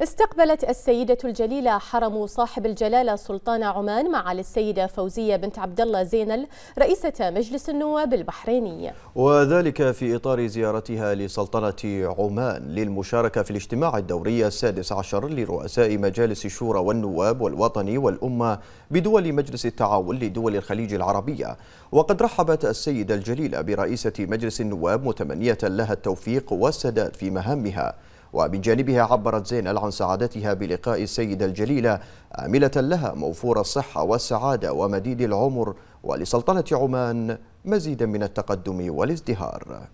استقبلت السيدة الجليلة حرم صاحب الجلالة سلطان عمان معالي السيدة فوزية بنت عبد الله زينل رئيسة مجلس النواب البحريني وذلك في إطار زيارتها لسلطنة عمان للمشاركة في الاجتماع الدوري السادس عشر لرؤساء مجالس الشورى والنواب والوطني والأمة بدول مجلس التعاون لدول الخليج العربية وقد رحبت السيدة الجليلة برئيسة مجلس النواب متمنية لها التوفيق والسداد في مهامها ومن جانبها عبرت زينل عن سعادتها بلقاء السيدة الجليلة آملة لها موفور الصحة والسعادة ومديد العمر ولسلطنة عمان مزيدا من التقدم والازدهار